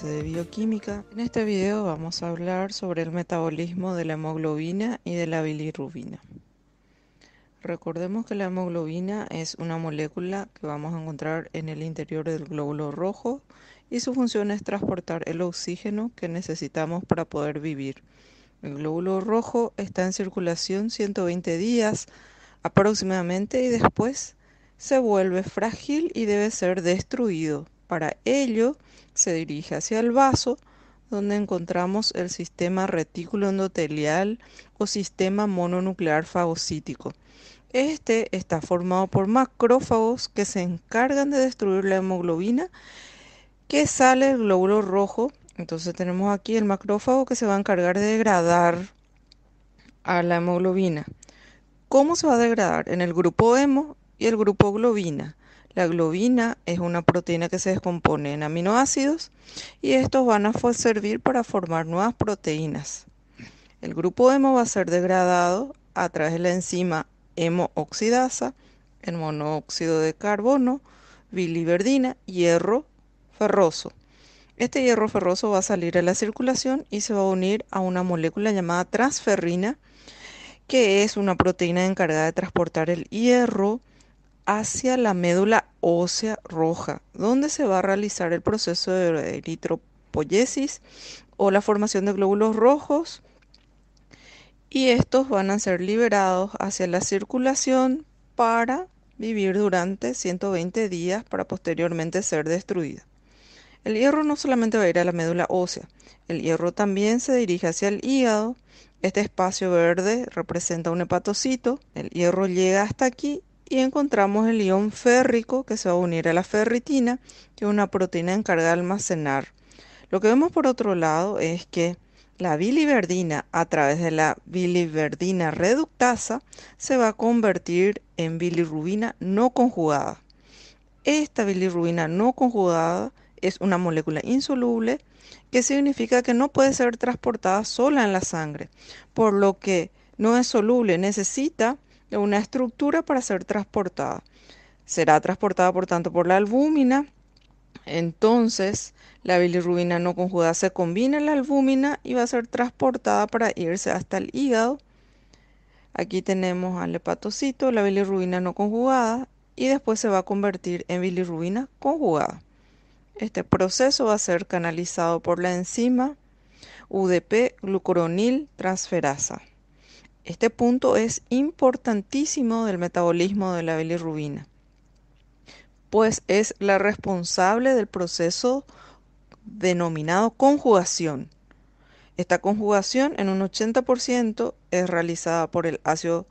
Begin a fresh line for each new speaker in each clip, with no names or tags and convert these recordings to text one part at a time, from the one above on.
de bioquímica. En este video vamos a hablar sobre el metabolismo de la hemoglobina y de la bilirrubina. Recordemos que la hemoglobina es una molécula que vamos a encontrar en el interior del glóbulo rojo y su función es transportar el oxígeno que necesitamos para poder vivir. El glóbulo rojo está en circulación 120 días aproximadamente y después se vuelve frágil y debe ser destruido. Para ello, se dirige hacia el vaso, donde encontramos el sistema retículo endotelial o sistema mononuclear fagocítico. Este está formado por macrófagos que se encargan de destruir la hemoglobina que sale del glóbulo rojo. Entonces tenemos aquí el macrófago que se va a encargar de degradar a la hemoglobina. ¿Cómo se va a degradar? En el grupo hemo y el grupo globina. La globina es una proteína que se descompone en aminoácidos y estos van a servir para formar nuevas proteínas. El grupo hemo va a ser degradado a través de la enzima hemooxidasa, el monóxido de carbono, biliverdina, hierro ferroso. Este hierro ferroso va a salir a la circulación y se va a unir a una molécula llamada transferrina, que es una proteína encargada de transportar el hierro hacia la médula ósea roja, donde se va a realizar el proceso de eritropoyesis o la formación de glóbulos rojos y estos van a ser liberados hacia la circulación para vivir durante 120 días para posteriormente ser destruida. El hierro no solamente va a ir a la médula ósea, el hierro también se dirige hacia el hígado. Este espacio verde representa un hepatocito. El hierro llega hasta aquí y encontramos el ion férrico que se va a unir a la ferritina, que es una proteína encargada de almacenar. Lo que vemos por otro lado es que la biliverdina a través de la biliverdina reductasa se va a convertir en bilirrubina no conjugada. Esta bilirrubina no conjugada es una molécula insoluble que significa que no puede ser transportada sola en la sangre, por lo que no es soluble, necesita de una estructura para ser transportada. Será transportada, por tanto, por la albúmina. Entonces, la bilirrubina no conjugada se combina en la albúmina y va a ser transportada para irse hasta el hígado. Aquí tenemos al hepatocito, la bilirrubina no conjugada, y después se va a convertir en bilirrubina conjugada. Este proceso va a ser canalizado por la enzima UDP glucuronil transferasa. Este punto es importantísimo del metabolismo de la bilirrubina, pues es la responsable del proceso denominado conjugación. Esta conjugación en un 80% es realizada por el ácido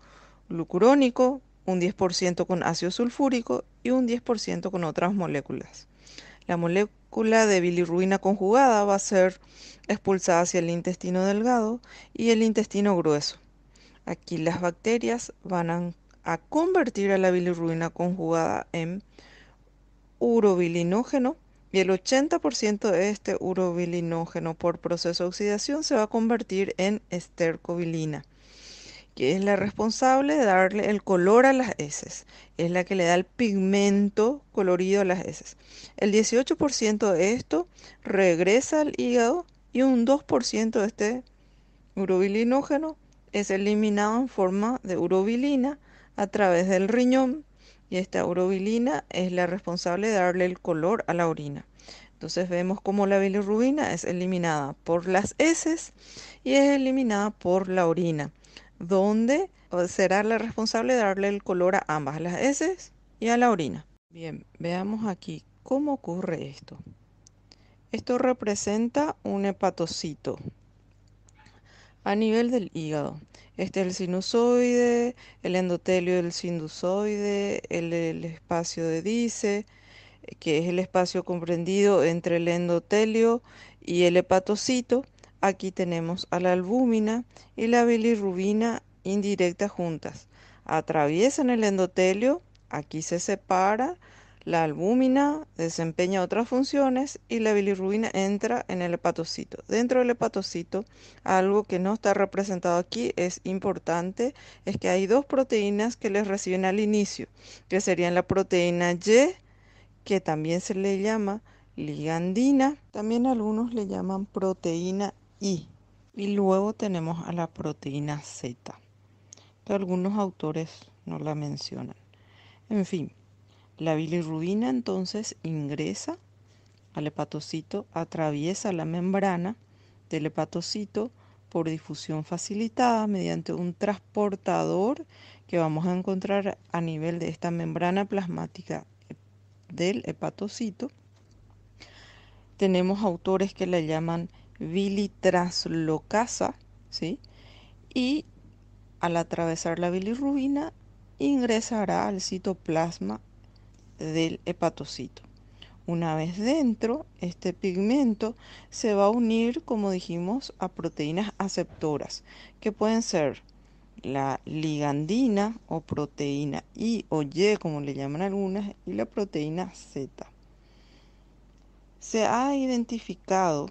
glucurónico, un 10% con ácido sulfúrico y un 10% con otras moléculas. La molécula de bilirrubina conjugada va a ser expulsada hacia el intestino delgado y el intestino grueso. Aquí las bacterias van a, convertir a la bilirruina conjugada en urobilinógeno y el 80% de este urobilinógeno por proceso de oxidación se va a convertir en estercobilina, que es la responsable de darle el color a las heces, es la que le da el pigmento colorido a las heces. El 18% de esto regresa al hígado y un 2% de este urobilinógeno es eliminado en forma de urobilina a través del riñón y esta urobilina es la responsable de darle el color a la orina. Entonces vemos cómo la bilirrubina es eliminada por las heces y es eliminada por la orina, donde será la responsable de darle el color a ambas, las heces y a la orina. Bien, veamos aquí cómo ocurre esto. Esto representa un hepatocito, a nivel del hígado. Este es el sinusoide, el endotelio del sinusoide, el, espacio de dice, que es el espacio comprendido entre el endotelio y el hepatocito. Aquí tenemos a la albúmina y la bilirrubina indirectas juntas. Atraviesan el endotelio, aquí se separa, la albúmina desempeña otras funciones y la bilirrubina entra en el hepatocito. Dentro del hepatocito, algo que no está representado aquí es importante, es que hay dos proteínas que les reciben al inicio, que serían la proteína Y, que también se le llama ligandina, también algunos le llaman proteína I. Y luego tenemos a la proteína Z, que algunos autores no la mencionan. En fin. La bilirrubina entonces ingresa al hepatocito, atraviesa la membrana del hepatocito por difusión facilitada mediante un transportador que vamos a encontrar a nivel de esta membrana plasmática del hepatocito. Tenemos autores que la llaman bilitraslocasa, ¿sí? Y al atravesar la bilirrubina ingresará al citoplasma del hepatocito. Una vez dentro, este pigmento se va a unir, como dijimos, a proteínas aceptoras, que pueden ser la ligandina o proteína I o Y, como le llaman algunas, y la proteína Z. Se ha identificado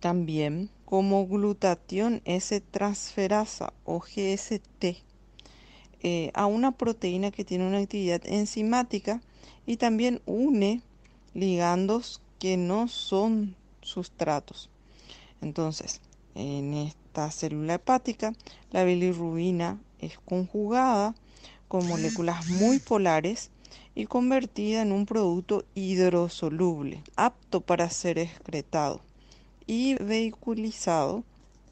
también como glutatión S-transferasa o GST eh, a una proteína que tiene una actividad enzimática y también une ligandos que no son sustratos. Entonces, en esta célula hepática, la bilirrubina es conjugada con moléculas muy polares y convertida en un producto hidrosoluble, apto para ser excretado y vehiculizado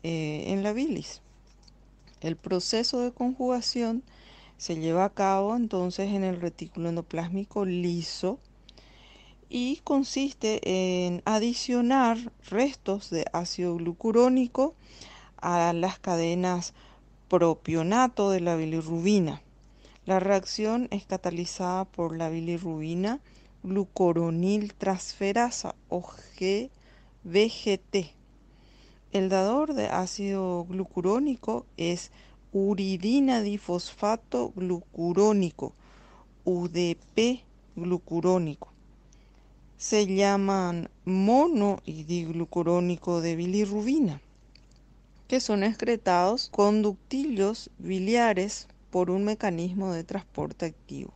eh, en la bilis. El proceso de conjugación se lleva a cabo entonces en el retículo endoplásmico liso y consiste en adicionar restos de ácido glucurónico a las cadenas propionato de la bilirrubina. La reacción es catalizada por la bilirrubina transferasa o GBGT. El dador de ácido glucurónico es uridina difosfato glucurónico, UDP glucurónico. Se llaman mono y diglucurónico de bilirrubina, que son excretados con ductillos biliares por un mecanismo de transporte activo.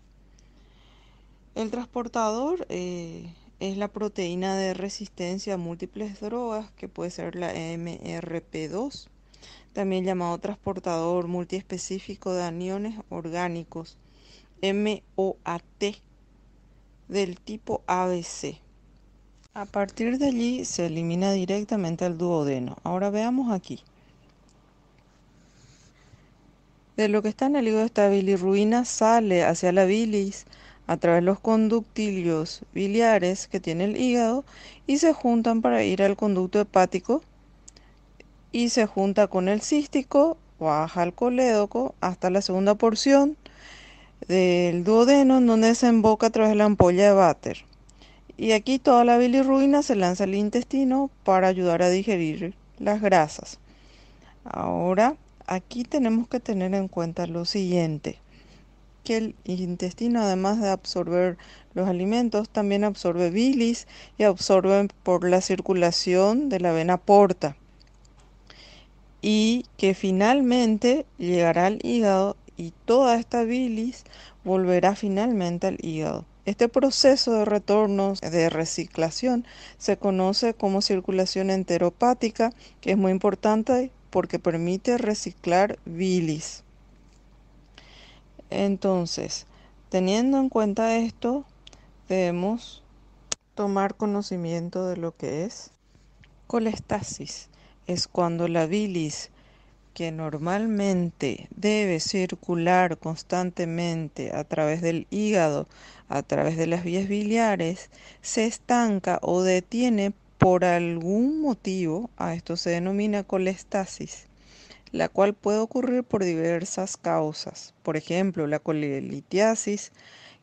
El transportador eh, es la proteína de resistencia a múltiples drogas, que puede ser la MRP2, también llamado transportador multiespecífico de aniones orgánicos, MOAT, del tipo ABC. A partir de allí se elimina directamente al duodeno. Ahora veamos aquí. De lo que está en el hígado esta bilirruina sale hacia la bilis a través de los conductilios biliares que tiene el hígado y se juntan para ir al conducto hepático y se junta con el cístico, baja al colédoco hasta la segunda porción del duodeno en donde desemboca a través de la ampolla de váter. Y aquí toda la bilirruina se lanza al intestino para ayudar a digerir las grasas. Ahora, aquí tenemos que tener en cuenta lo siguiente que el intestino, además de absorber los alimentos, también absorbe bilis y absorbe por la circulación de la vena porta. Y que finalmente llegará al hígado y toda esta bilis volverá finalmente al hígado. Este proceso de retorno de reciclación se conoce como circulación enteropática, que es muy importante porque permite reciclar bilis. Entonces, teniendo en cuenta esto, debemos tomar conocimiento de lo que es colestasis. Es cuando la bilis, que normalmente debe circular constantemente a través del hígado, a través de las vías biliares, se estanca o detiene por algún motivo, a esto se denomina colestasis la cual puede ocurrir por diversas causas. Por ejemplo, la colelitiasis,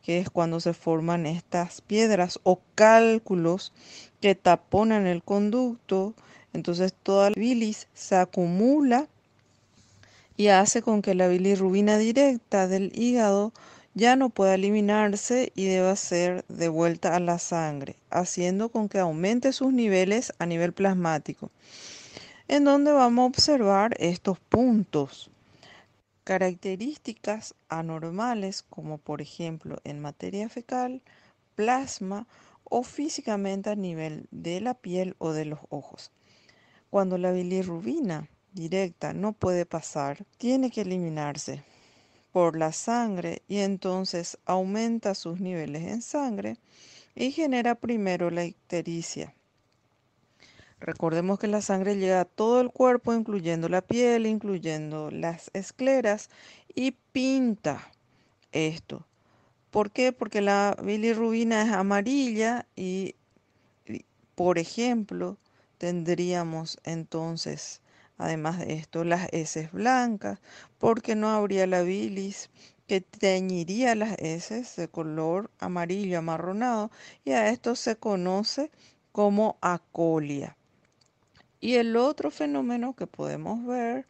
que es cuando se forman estas piedras o cálculos que taponan el conducto. Entonces toda la bilis se acumula y hace con que la bilirrubina directa del hígado ya no pueda eliminarse y deba ser devuelta a la sangre, haciendo con que aumente sus niveles a nivel plasmático en donde vamos a observar estos puntos. Características anormales como por ejemplo en materia fecal, plasma o físicamente a nivel de la piel o de los ojos. Cuando la bilirrubina directa no puede pasar, tiene que eliminarse por la sangre y entonces aumenta sus niveles en sangre y genera primero la ictericia. Recordemos que la sangre llega a todo el cuerpo, incluyendo la piel, incluyendo las escleras, y pinta esto. ¿Por qué? Porque la bilirrubina es amarilla y, por ejemplo, tendríamos entonces, además de esto, las heces blancas, porque no habría la bilis que teñiría las heces de color amarillo amarronado y a esto se conoce como acolia. Y el otro fenómeno que podemos ver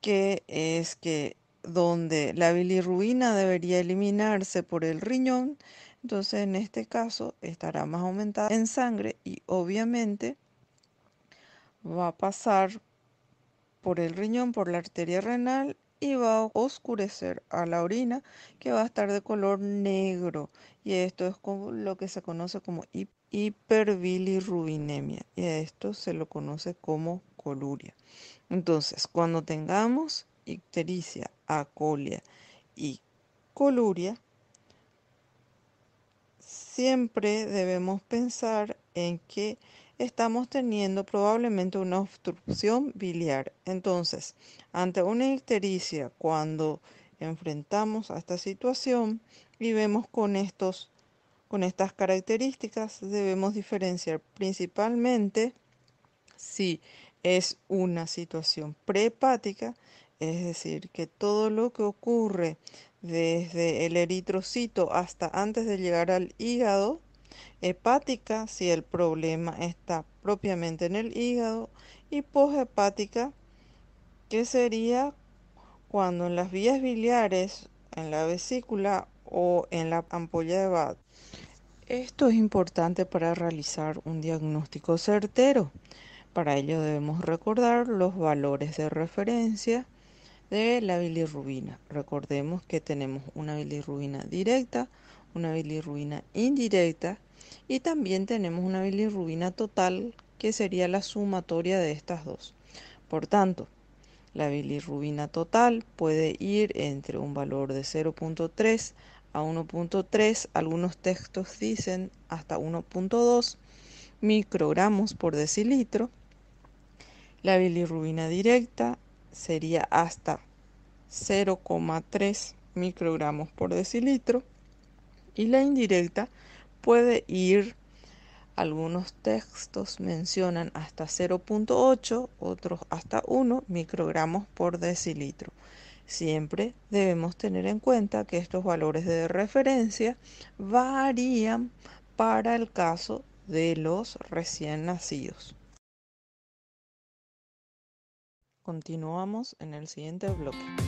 que es que donde la bilirruina debería eliminarse por el riñón, entonces en este caso estará más aumentada en sangre y obviamente va a pasar por el riñón, por la arteria renal y va a oscurecer a la orina que va a estar de color negro y esto es lo que se conoce como hiperbilirrubinemia y a esto se lo conoce como coluria. Entonces, cuando tengamos ictericia, acolia y coluria, siempre debemos pensar en que estamos teniendo probablemente una obstrucción biliar. Entonces, ante una ictericia, cuando enfrentamos a esta situación y vemos con estos con estas características debemos diferenciar principalmente si es una situación prehepática, es decir, que todo lo que ocurre desde el eritrocito hasta antes de llegar al hígado, hepática si el problema está propiamente en el hígado y poshepática que sería cuando en las vías biliares, en la vesícula o en la ampolla de vato, esto es importante para realizar un diagnóstico certero. Para ello debemos recordar los valores de referencia de la bilirrubina. Recordemos que tenemos una bilirrubina directa, una bilirrubina indirecta y también tenemos una bilirrubina total que sería la sumatoria de estas dos. Por tanto, la bilirrubina total puede ir entre un valor de 0.3 a 1.3, algunos textos dicen hasta 1.2 microgramos por decilitro. La bilirrubina directa sería hasta 0,3 microgramos por decilitro y la indirecta puede ir, algunos textos mencionan hasta 0.8, otros hasta 1 microgramos por decilitro. Siempre debemos tener en cuenta que estos valores de referencia varían para el caso de los recién nacidos. Continuamos en el siguiente bloque.